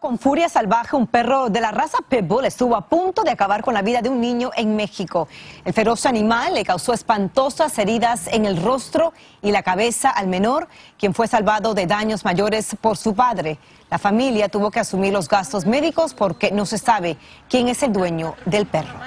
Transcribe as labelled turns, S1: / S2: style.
S1: Con furia salvaje, un perro de la raza Pitbull estuvo a punto de acabar con la vida de un niño en México. El feroz animal le causó espantosas heridas en el rostro y la cabeza al menor, quien fue salvado de daños mayores por su padre. La familia tuvo que asumir los gastos médicos porque no se sabe quién es el dueño del perro.